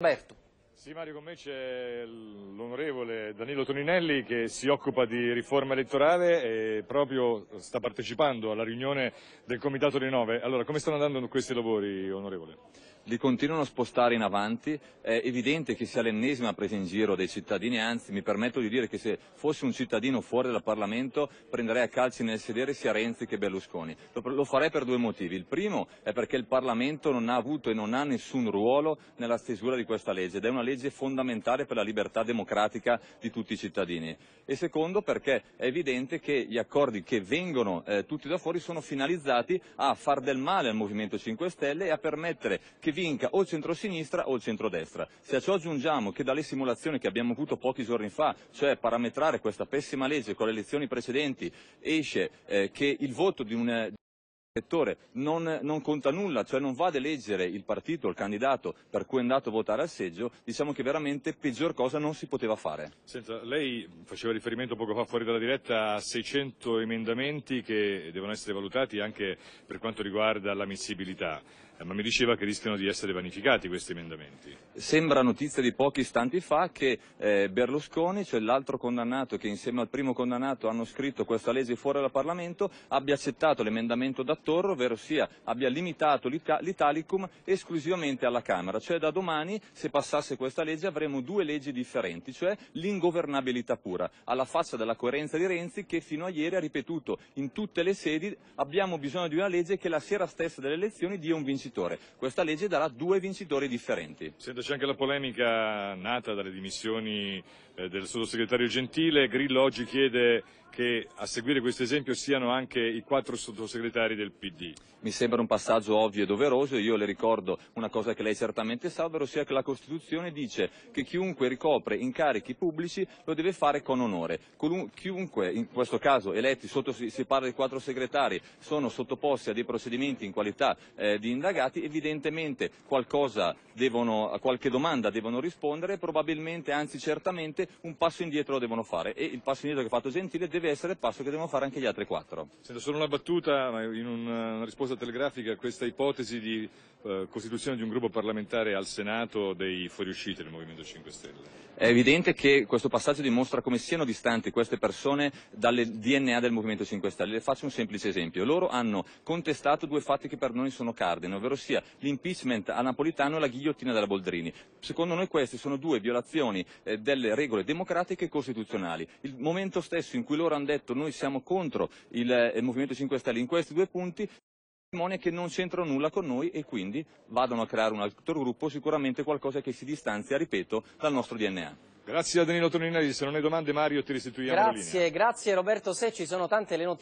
Alberto. Sì Mario, con me c'è l'onorevole Danilo Toninelli che si occupa di riforma elettorale e proprio sta partecipando alla riunione del Comitato dei Nove. Allora, come stanno andando questi lavori, onorevole? li continuano a spostare in avanti, è evidente che sia l'ennesima presa in giro dei cittadini, anzi mi permetto di dire che se fossi un cittadino fuori dal Parlamento prenderei a calci nel sedere sia Renzi che Berlusconi. Lo, farei per due motivi. Il primo è perché il Parlamento non ha avuto e non ha nessun ruolo nella stesura di questa legge ed è una legge fondamentale per la libertà democratica di tutti i cittadini. E secondo perché è evidente che gli accordi che vengono eh, tutti da fuori sono finalizzati a far del male al Movimento 5 Stelle e a permettere che vinca o il centrosinistra o il centrodestra. Se a ciò aggiungiamo che dalle simulazioni che abbiamo avuto pochi giorni fa, cioè parametrare questa pessima legge con le elezioni precedenti, esce eh, che il voto di un, eh, elettore non, non, conta nulla, cioè non va ad eleggere il partito, il candidato per cui è andato a votare al seggio, diciamo che veramente peggior cosa non si poteva fare. Senta, lei faceva riferimento poco fa fuori dalla diretta a 600 emendamenti che devono essere valutati anche per quanto riguarda l'ammissibilità eh, ma mi diceva che rischiano di essere vanificati questi emendamenti. Sembra notizia di pochi istanti fa che eh, Berlusconi, cioè l'altro condannato che insieme al primo condannato hanno scritto questa legge fuori dal Parlamento, abbia accettato l'emendamento d'attacco storro, ovvero sia abbia limitato l'Italicum esclusivamente alla Camera, cioè da domani se passasse questa legge avremo due leggi differenti, cioè l'ingovernabilità pura, alla faccia della coerenza di Renzi che fino a ieri ha ripetuto in tutte le sedi abbiamo bisogno di una legge che la sera stessa delle elezioni dia un vincitore, questa legge darà due vincitori differenti. Sento c'è anche la polemica nata dalle dimissioni eh, del sottosegretario Gentile, Grillo oggi chiede che a seguire questo esempio siano anche i quattro sottosegretari del PD. Mi sembra un passaggio ovvio e doveroso, io le ricordo una cosa che lei certamente sa, ovvero sia che la Costituzione dice che chiunque ricopre incarichi pubblici lo deve fare con onore. Chiunque, in questo caso eletti, sotto, si parla di quattro segretari, sono sottoposti a dei procedimenti in qualità eh, di indagati, evidentemente devono, a qualche domanda devono rispondere, e probabilmente, anzi certamente, un passo indietro lo devono fare e il passo indietro che ha fatto Gentile deve essere il passo che devono fare anche gli altri quattro. Sento solo una battuta in un una risposta telegrafica a questa ipotesi di eh, costituzione di un gruppo parlamentare al Senato dei fuoriusciti del Movimento 5 Stelle. È evidente che questo passaggio dimostra come siano distanti queste persone dalle DNA del Movimento 5 Stelle. Le faccio un semplice esempio. Loro hanno contestato due fatti che per noi sono cardine, ovvero sia l'impeachment a Napolitano e la ghigliottina della Boldrini. Secondo noi queste sono due violazioni eh, delle regole democratiche e costituzionali. Il momento stesso in cui loro hanno detto noi siamo contro il, eh, il Movimento 5 Stelle in questi due punti punti testimoni che non c'entrano nulla con noi e quindi vadano a creare un altro gruppo, sicuramente qualcosa che si distanzia, ripeto, dal nostro DNA. Grazie a Danilo Toninelli, se non hai domande Mario ti restituiamo grazie, la linea. Grazie, grazie Roberto Se, ci sono tante le notizie.